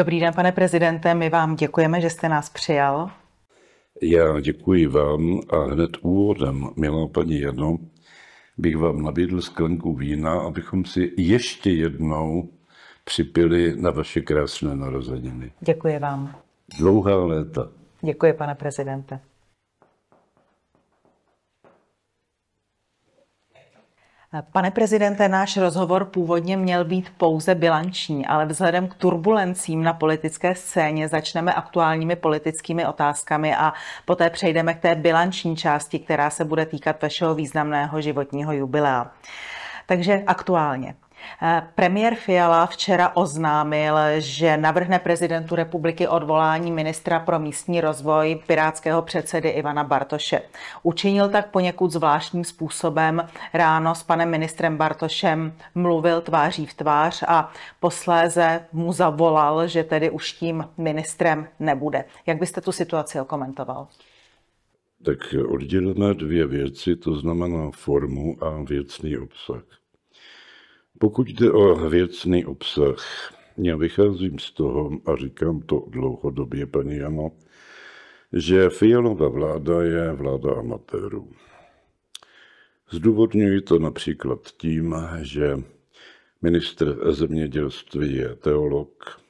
Dobrý den, pane prezidente, my vám děkujeme, že jste nás přijal. Já děkuji vám a hned úvodem, milá paní Jano, bych vám nabídl sklenku vína, abychom si ještě jednou připili na vaše krásné narozeniny. Děkuji vám. Dlouhá léta. Děkuji, pane prezidente. Pane prezidente, náš rozhovor původně měl být pouze bilanční, ale vzhledem k turbulencím na politické scéně začneme aktuálními politickými otázkami a poté přejdeme k té bilanční části, která se bude týkat vašeho významného životního jubilea. Takže aktuálně. Eh, premiér Fiala včera oznámil, že navrhne prezidentu republiky odvolání ministra pro místní rozvoj pirátského předsedy Ivana Bartoše. Učinil tak poněkud zvláštním způsobem. Ráno s panem ministrem Bartošem mluvil tváří v tvář a posléze mu zavolal, že tedy už tím ministrem nebude. Jak byste tu situaci okomentoval? Tak oddělme dvě věci, to znamená formu a věcný obsah. Pokud jde o věcný obsah, já vycházím z toho a říkám to dlouhodobě, paní Jano, že Fialová vláda je vláda amatérů. Zdůvodňuji to například tím, že ministr zemědělství je teolog,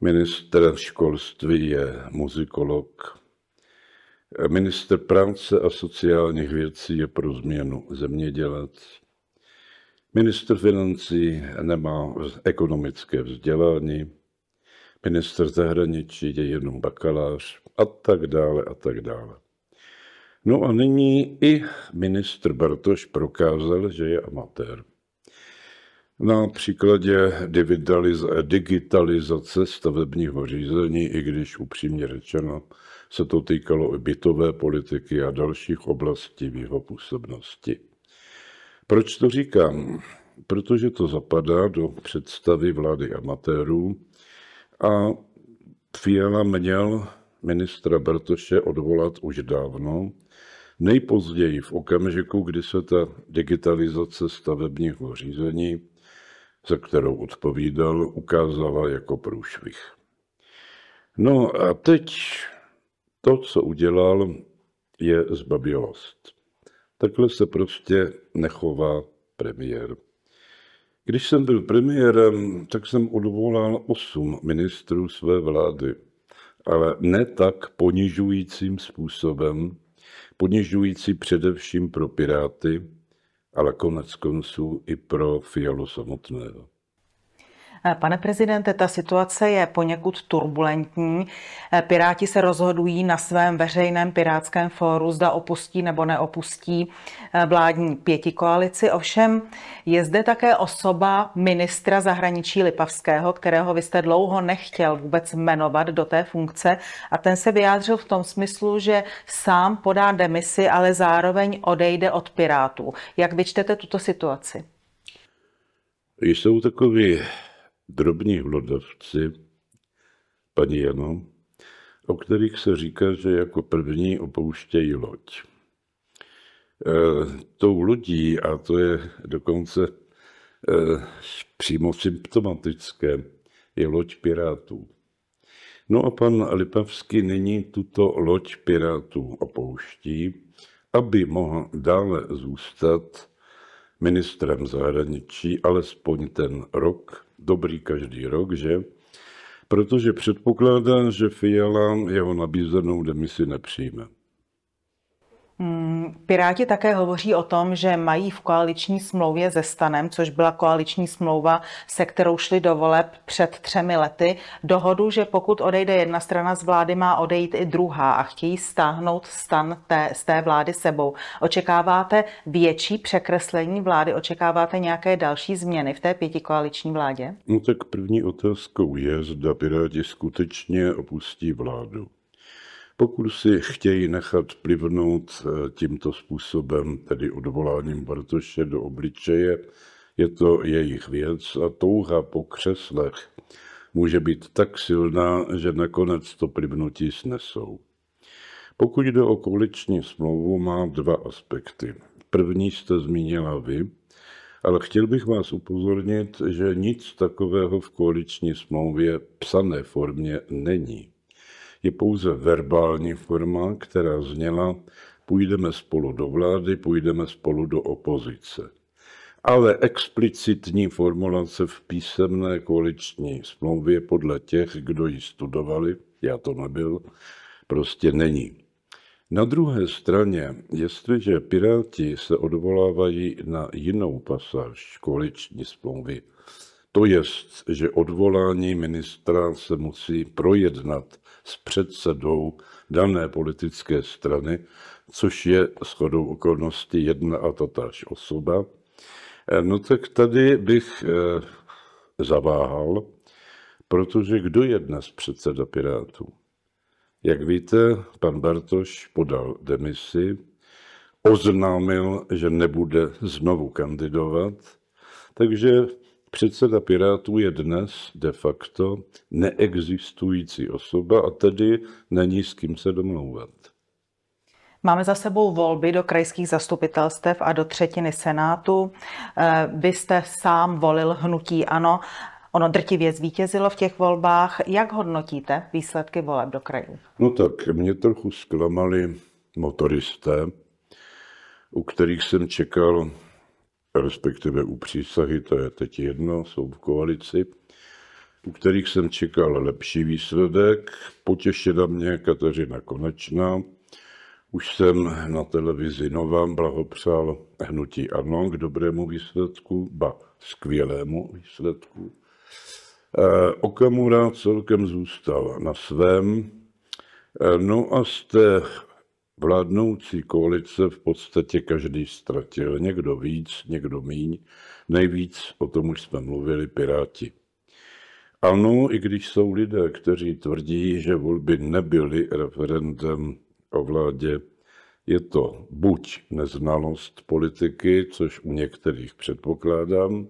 ministr školství je muzikolog, minister práce a sociálních věcí je pro změnu zemědělec, Ministr financí nemá ekonomické vzdělání, ministr zahraničí je jenom bakalář a tak dále a tak dále. No a nyní i ministr Bartoš prokázal, že je amatér. Na příkladě digitalizace stavebního řízení, i když upřímně řečeno se to týkalo i bytové politiky a dalších oblastí v jeho působnosti. Proč to říkám? Protože to zapadá do představy vlády amatérů a Fiala měl ministra Bartoše odvolat už dávno, nejpozději v okamžiku, kdy se ta digitalizace stavebního řízení, za kterou odpovídal, ukázala jako průšvih. No a teď to, co udělal, je zbabělost. Takhle se prostě nechová premiér. Když jsem byl premiérem, tak jsem odvolal osm ministrů své vlády, ale ne tak ponižujícím způsobem, ponižující především pro Piráty, ale konec konců i pro Fialu samotného. Pane prezidente, ta situace je poněkud turbulentní. Piráti se rozhodují na svém veřejném pirátském fóru, zda opustí nebo neopustí eh, vládní pěti koalici. Ovšem je zde také osoba ministra zahraničí Lipavského, kterého vy jste dlouho nechtěl vůbec jmenovat do té funkce a ten se vyjádřil v tom smyslu, že sám podá demisi, ale zároveň odejde od Pirátů. Jak vyčtete tuto situaci? Jsou takový drobní hlodavci, paní Jano, o kterých se říká, že jako první opouštějí loď. E, tou lodí, a to je dokonce e, přímo symptomatické, je loď pirátů. No a pan Lipavský nyní tuto loď pirátů opouští, aby mohl dále zůstat ministrem zahraničí alespoň ten rok, dobrý každý rok, že? Protože předpokládám, že Fiala jeho nabízenou demisi nepřijme. Mm, Piráti také hovoří o tom, že mají v koaliční smlouvě se Stanem, což byla koaliční smlouva, se kterou šli do voleb před třemi lety, dohodu, že pokud odejde jedna strana z vlády, má odejít i druhá a chtějí stáhnout Stan té, z té vlády sebou. Očekáváte větší překreslení vlády? Očekáváte nějaké další změny v té pěti koaliční vládě? No tak první otázkou je, zda Piráti skutečně opustí vládu. Pokud si chtějí nechat plivnout eh, tímto způsobem, tedy odvoláním Bartoše do obličeje, je to jejich věc a touha po křeslech může být tak silná, že nakonec to plivnutí snesou. Pokud jde o koaliční smlouvu, má dva aspekty. První jste zmínila vy, ale chtěl bych vás upozornit, že nic takového v koaliční smlouvě psané formě není je pouze verbální forma, která zněla půjdeme spolu do vlády, půjdeme spolu do opozice. Ale explicitní formulace v písemné koaliční smlouvě podle těch, kdo ji studovali, já to nebyl, prostě není. Na druhé straně, jestliže Piráti se odvolávají na jinou pasáž koaliční smlouvy, to je, že odvolání ministra se musí projednat s předsedou dané politické strany, což je shodou okolností jedna a tatáž osoba, eh, no tak tady bych eh, zaváhal, protože kdo je dnes předseda Pirátů? Jak víte, pan Bartoš podal demisi, oznámil, že nebude znovu kandidovat, takže Předseda Pirátů je dnes de facto neexistující osoba a tedy není s kým se domlouvat. Máme za sebou volby do krajských zastupitelstev a do třetiny Senátu. Eh, vy jste sám volil hnutí ANO. Ono drtivě zvítězilo v těch volbách. Jak hodnotíte výsledky voleb do krajů? No tak, mě trochu zklamali motoristé, u kterých jsem čekal respektive u přísahy, to je teď jedno, jsou v koalici, u kterých jsem čekal lepší výsledek. Potěšila mě Kateřina Konečná. Už jsem na televizi Novám blahopřál hnutí Ano k dobrému výsledku, ba skvělému výsledku. E, Okamura celkem zůstal na svém. E, no a z té Vládnoucí koalice v podstatě každý ztratil, někdo víc, někdo míň, nejvíc, o tom už jsme mluvili, Piráti. Ano, i když jsou lidé, kteří tvrdí, že volby nebyly referendem o vládě, je to buď neznalost politiky, což u některých předpokládám,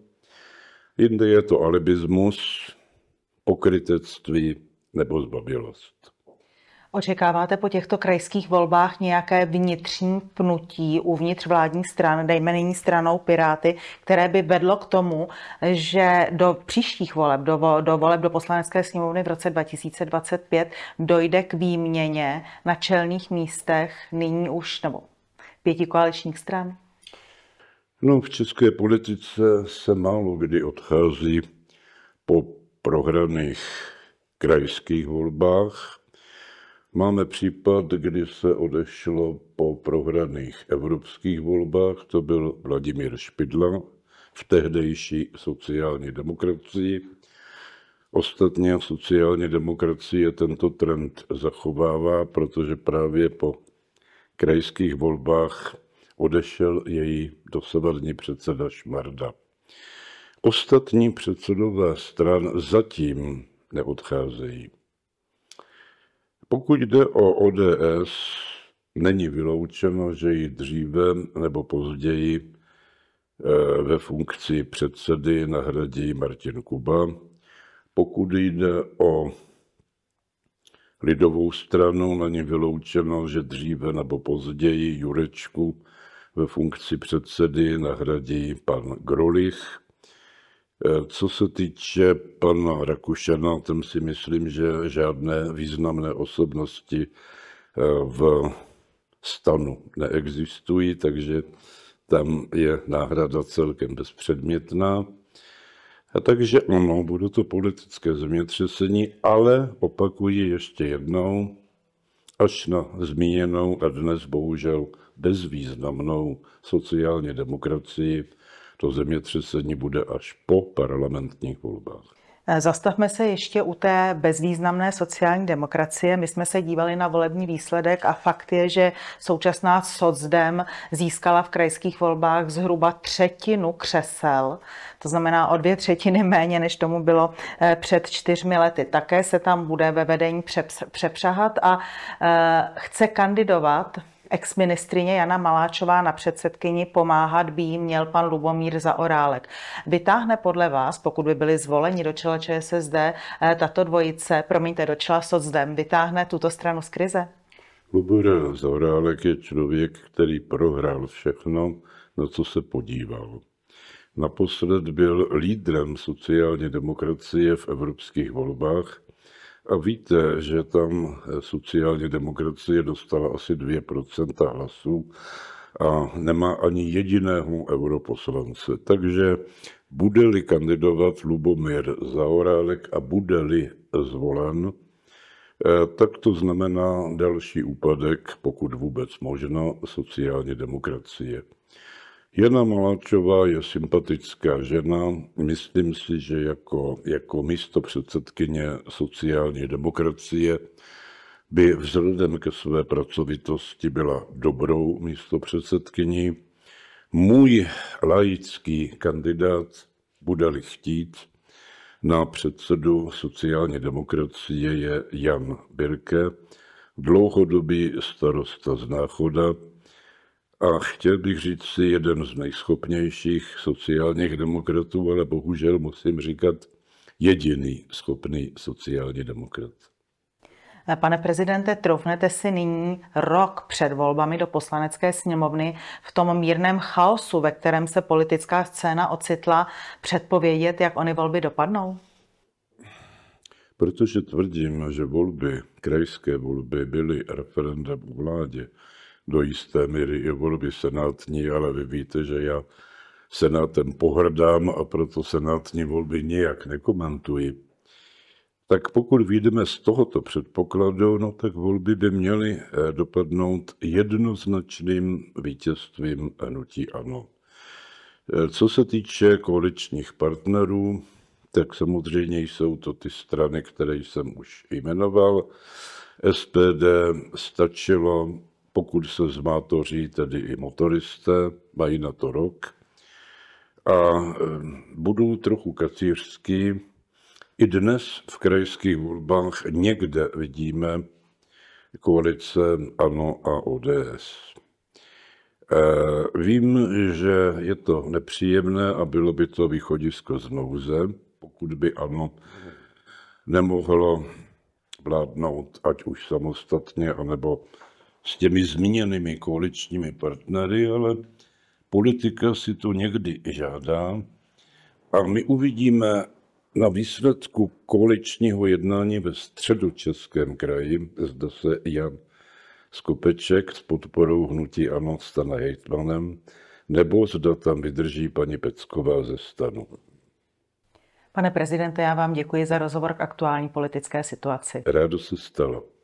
jinde je to alibismus, pokrytectví nebo zbabilost. Očekáváte po těchto krajských volbách nějaké vnitřní pnutí uvnitř vládní stran, dejme nyní stranou Piráty, které by vedlo k tomu, že do příštích voleb, do, do voleb do poslanecké sněmovny v roce 2025 dojde k výměně na čelných místech nyní už, nebo pěti koaličních stran? No, v české politice se málo kdy odchází po prohraných krajských volbách, Máme případ, kdy se odešlo po prohraných evropských volbách, to byl Vladimír Špidla v tehdejší sociální demokracii. Ostatně sociální demokracie tento trend zachovává, protože právě po krajských volbách odešel její dosavadní předseda Šmarda. Ostatní předsedové stran zatím neodcházejí. Pokud jde o ODS, není vyloučeno, že ji dříve nebo později eh, ve funkci předsedy nahradí Martin Kuba. Pokud jde o lidovou stranu, není vyloučeno, že dříve nebo později Jurečku ve funkci předsedy nahradí pan Grolich. Eh, co se týče pana Rakušana, tam si myslím, že žádné významné osobnosti eh, v stanu neexistují, takže tam je náhrada celkem bezpředmětná. A takže ano, bude to politické zemětřesení, ale opakuji ještě jednou, až na zmíněnou a dnes bohužel bezvýznamnou sociálně demokracii to zemětřesení bude až po parlamentních volbách. Eh, zastavme se ještě u té bezvýznamné sociální demokracie. My jsme se dívali na volební výsledek a fakt je, že současná socdem získala v krajských volbách zhruba třetinu křesel, to znamená o dvě třetiny méně, než tomu bylo eh, před čtyřmi lety. Také se tam bude ve vedení přepřahat a eh, chce kandidovat Exministrině Jana Maláčová na předsedkyni pomáhat by jí měl pan Lubomír Zaorálek. Vytáhne podle vás, pokud by byli zvoleni do čela ČSSD, eh, tato dvojice, promiňte, do čela SOCDEM, vytáhne tuto stranu z krize? Lubomír Zaorálek je člověk, který prohrál všechno, na co se podíval. Naposled byl lídrem sociální demokracie v evropských volbách a víte, že tam eh, sociální demokracie dostala asi 2% hlasů a nemá ani jediného europoslance. Takže bude-li kandidovat Lubomír Zaorálek a bude-li zvolen, eh, tak to znamená další úpadek, pokud vůbec možno, sociální demokracie. Jana Maláčová je sympatická žena. Myslím si, že jako, jako místo předsedkyně sociální demokracie by vzhledem ke své pracovitosti byla dobrou místo předsedkyní. Můj laický kandidát bude-li chtít na předsedu sociální demokracie je Jan Birke, dlouhodobý starosta z Náchoda, a chtěl bych říct si jeden z nejschopnějších sociálních demokratů, ale bohužel musím říkat jediný schopný sociální demokrat. Pane prezidente, troufnete si nyní rok před volbami do poslanecké sněmovny v tom mírném chaosu, ve kterém se politická scéna ocitla, předpovědět, jak ony volby dopadnou? Protože tvrdím, že volby, krajské volby, byly referendem u vládě, do jisté míry i volby senátní, ale vy víte, že já senátem pohrdám a proto senátní volby nijak nekomentuji. Tak pokud vyjdeme z tohoto předpokladu, no tak volby by měly eh, dopadnout jednoznačným vítězstvím hnutí ANO. Eh, co se týče koaličních partnerů, tak samozřejmě jsou to ty strany, které jsem už jmenoval. SPD stačilo pokud se zmátoří tedy i motoristé, mají na to rok. A eh, budu trochu kacířský. I dnes v krajských volbách někde vidíme koalice ANO a ODS. Eh, vím, že je to nepříjemné a bylo by to východisko z nouze, pokud by ANO nemohlo vládnout ať už samostatně, anebo s těmi zmíněnými koaličními partnery, ale politika si to někdy žádá. A my uvidíme na výsledku koaličního jednání ve českém kraji, zda se Jan Skopeček s podporou hnutí ANO stane hejtmanem, nebo zda tam vydrží paní Pecková ze stanu. Pane prezidente, já vám děkuji za rozhovor k aktuální politické situaci. Rádo se stalo.